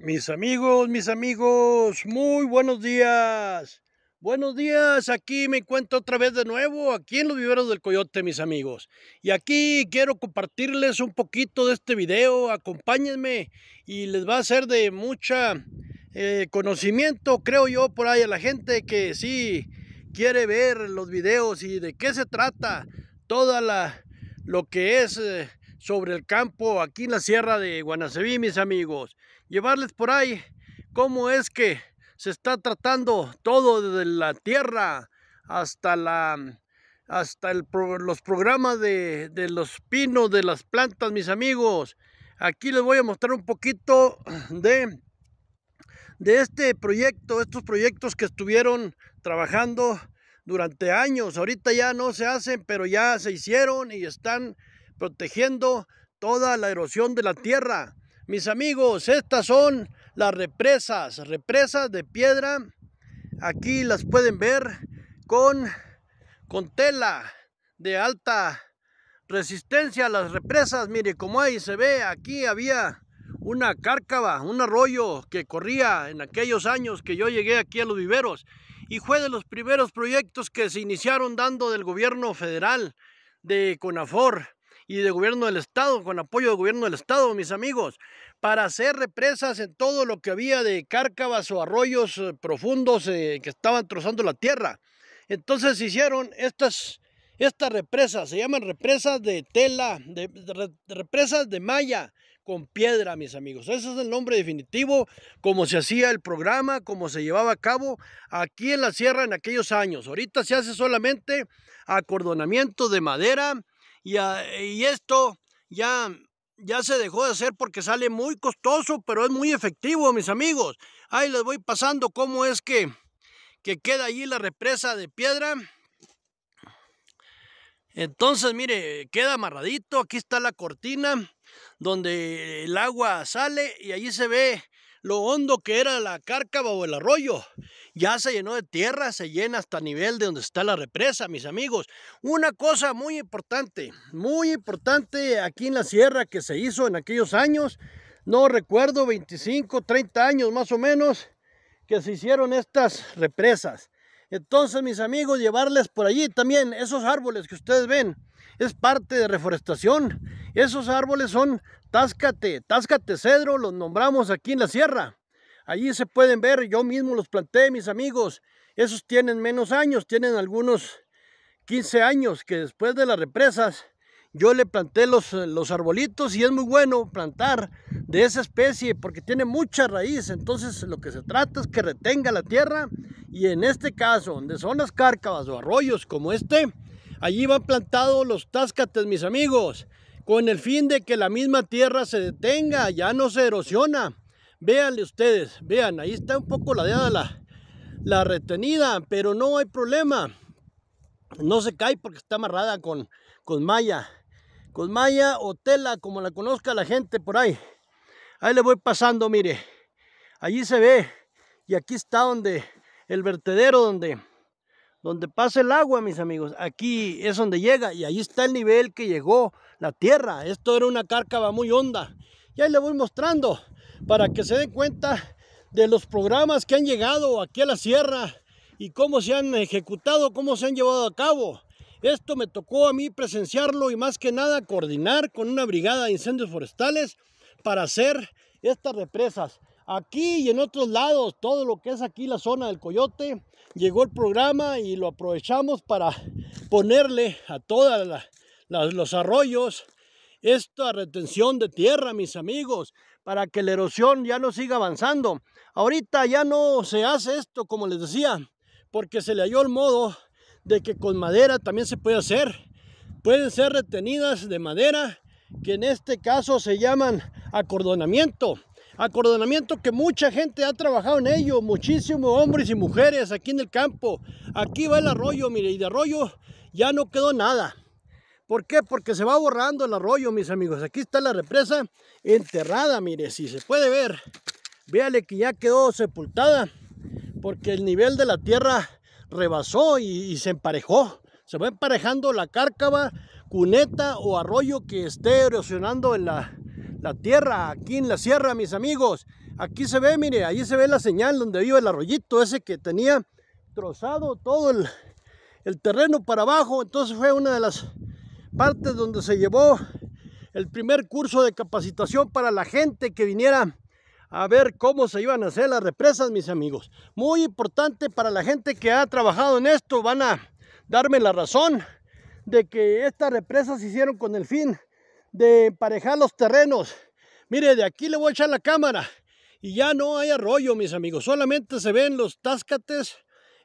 Mis amigos, mis amigos, muy buenos días. Buenos días, aquí me encuentro otra vez de nuevo, aquí en los viveros del coyote, mis amigos. Y aquí quiero compartirles un poquito de este video, acompáñenme y les va a ser de mucha eh, conocimiento, creo yo, por ahí a la gente que sí quiere ver los videos y de qué se trata toda la, lo que es... Eh, sobre el campo aquí en la sierra de Guanaceví, mis amigos llevarles por ahí cómo es que se está tratando todo desde la tierra hasta la hasta los programas de, de los pinos, de las plantas, mis amigos. Aquí les voy a mostrar un poquito de, de este proyecto, estos proyectos que estuvieron trabajando durante años. Ahorita ya no se hacen, pero ya se hicieron y están protegiendo toda la erosión de la tierra. Mis amigos, estas son las represas, represas de piedra. Aquí las pueden ver con, con tela de alta resistencia a las represas. Mire, como ahí se ve, aquí había una cárcava, un arroyo que corría en aquellos años que yo llegué aquí a los viveros. Y fue de los primeros proyectos que se iniciaron dando del gobierno federal de CONAFOR y de gobierno del Estado, con apoyo del gobierno del Estado, mis amigos, para hacer represas en todo lo que había de cárcavas o arroyos eh, profundos eh, que estaban trozando la tierra. Entonces hicieron estas, estas represas, se llaman represas de tela, represas de malla, con piedra, mis amigos. Ese es el nombre definitivo, como se hacía el programa, como se llevaba a cabo aquí en la sierra en aquellos años. Ahorita se hace solamente acordonamiento de madera y, esto ya, ya se dejó de hacer porque sale muy costoso, pero es muy efectivo, mis amigos. Ahí les voy pasando cómo es que, que queda allí la represa de piedra. Entonces, mire, queda amarradito. Aquí está la cortina donde el agua sale y allí se ve lo hondo que era la cárcava o el arroyo. Ya se llenó de tierra, se llena hasta nivel de donde está la represa, mis amigos. Una cosa muy importante, muy importante aquí en la sierra que se hizo en aquellos años, no recuerdo, 25, 30 años más o menos, que se hicieron estas represas. Entonces, mis amigos, llevarles por allí también esos árboles que ustedes ven, es parte de reforestación esos árboles son táscate, táscate cedro, los nombramos aquí en la sierra. Allí se pueden ver, yo mismo los planté, mis amigos. Esos tienen menos años, tienen algunos 15 años que después de las represas yo le planté los, los arbolitos y es muy bueno plantar de esa especie porque tiene mucha raíz. Entonces lo que se trata es que retenga la tierra y en este caso, donde son las cárcavas o arroyos como este, allí van plantados los táscates, mis amigos con el fin de que la misma tierra se detenga, ya no se erosiona. Véanle ustedes, vean, ahí está un poco ladeada la, la retenida, pero no hay problema. No se cae porque está amarrada con, con malla, con malla o tela, como la conozca la gente por ahí. Ahí le voy pasando, mire. Allí se ve. Y aquí está donde el vertedero, donde donde pasa el agua, mis amigos, aquí es donde llega y ahí está el nivel que llegó la tierra. Esto era una cárcava muy honda. Y ahí le voy mostrando para que se den cuenta de los programas que han llegado aquí a la sierra y cómo se han ejecutado, cómo se han llevado a cabo. Esto me tocó a mí presenciarlo y más que nada coordinar con una brigada de incendios forestales para hacer estas represas. Aquí y en otros lados, todo lo que es aquí la zona del Coyote, llegó el programa y lo aprovechamos para ponerle a todos los arroyos esta retención de tierra, mis amigos, para que la erosión ya no siga avanzando. Ahorita ya no se hace esto, como les decía, porque se le halló el modo de que con madera también se puede hacer. Pueden ser retenidas de madera, que en este caso se llaman acordonamiento. Acordonamiento que mucha gente ha trabajado en ello, muchísimos hombres y mujeres aquí en el campo. Aquí va el arroyo, mire, y de arroyo ya no quedó nada. ¿Por qué? Porque se va borrando el arroyo, mis amigos. Aquí está la represa enterrada, mire, si se puede ver. Véale que ya quedó sepultada porque el nivel de la tierra rebasó y, y se emparejó. Se va emparejando la cárcava, cuneta o arroyo que esté erosionando en la, la tierra, aquí en la sierra, mis amigos. Aquí se ve, mire, allí se ve la señal donde vive el arroyito ese que tenía trozado todo el, el terreno para abajo. Entonces fue una de las partes donde se llevó el primer curso de capacitación para la gente que viniera a ver cómo se iban a hacer las represas, mis amigos. Muy importante para la gente que ha trabajado en esto, van a darme la razón de que estas represas se hicieron con el fin de emparejar los terrenos. Mire, de aquí le voy a echar la cámara y ya no hay arroyo, mis amigos. Solamente se ven los táscates,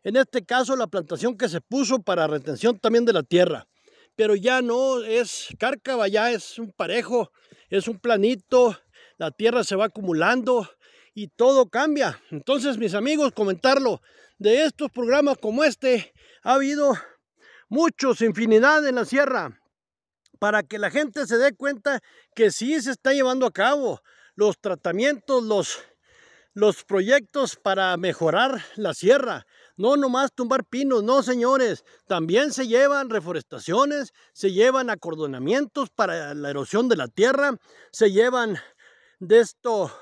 en este caso la plantación que se puso para retención también de la tierra. Pero ya no es cárcava, ya es un parejo, es un planito, la tierra se va acumulando y todo cambia. Entonces, mis amigos, comentarlo, de estos programas como este ha habido muchos, infinidad en la sierra para que la gente se dé cuenta que sí se está llevando a cabo los tratamientos, los, los proyectos para mejorar la sierra. No nomás tumbar pinos, no señores. También se llevan reforestaciones, se llevan acordonamientos para la erosión de la tierra, se llevan de esto.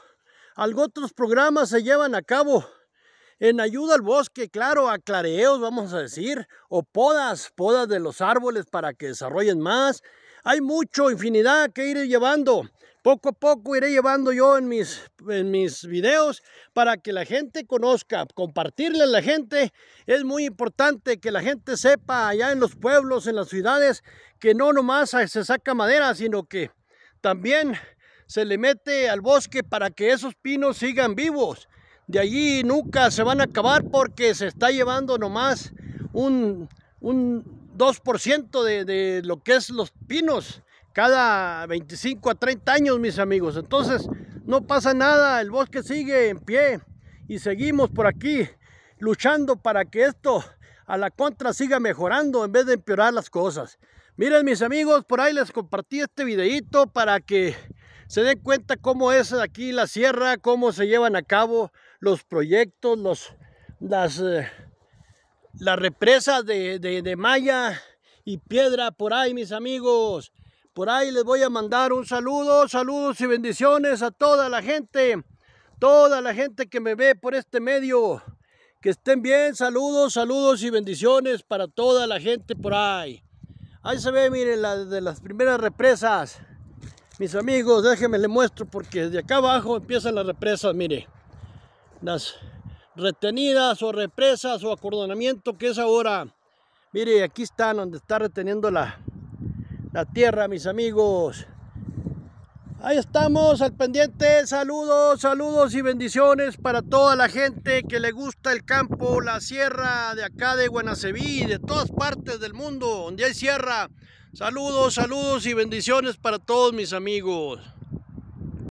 algunos otros programas se llevan a cabo en ayuda al bosque, claro, aclareos vamos a decir, o podas, podas de los árboles para que desarrollen más. Hay mucho, infinidad que iré llevando. Poco a poco iré llevando yo en mis, en mis videos para que la gente conozca, compartirle a la gente. Es muy importante que la gente sepa allá en los pueblos, en las ciudades, que no nomás se saca madera, sino que también se le mete al bosque para que esos pinos sigan vivos. De allí nunca se van a acabar porque se está llevando nomás un, un 2% de, de lo que es los pinos cada 25 a 30 años, mis amigos. Entonces, no pasa nada, el bosque sigue en pie y seguimos por aquí luchando para que esto a la contra siga mejorando en vez de empeorar las cosas. Miren mis amigos, por ahí les compartí este videito para que se den cuenta cómo es aquí la sierra, cómo se llevan a cabo los proyectos, los, las... Eh, la represa de, de, malla y piedra por ahí, mis amigos. Por ahí les voy a mandar un saludo, saludos y bendiciones a toda la gente, toda la gente que me ve por este medio. Que estén bien, saludos, saludos y bendiciones para toda la gente por ahí. Ahí se ve, miren, la de las primeras represas. Mis amigos, déjenme les muestro porque de acá abajo empiezan las represas, mire. Las, retenidas o represas o acordonamiento que es ahora. Mire, aquí están donde está reteniendo la, tierra, mis amigos. Ahí estamos al pendiente. Saludos, saludos y bendiciones para toda la gente que le gusta el campo, la sierra de acá de Guanaceví, de todas partes del mundo donde hay sierra. Saludos, saludos y bendiciones para todos mis amigos.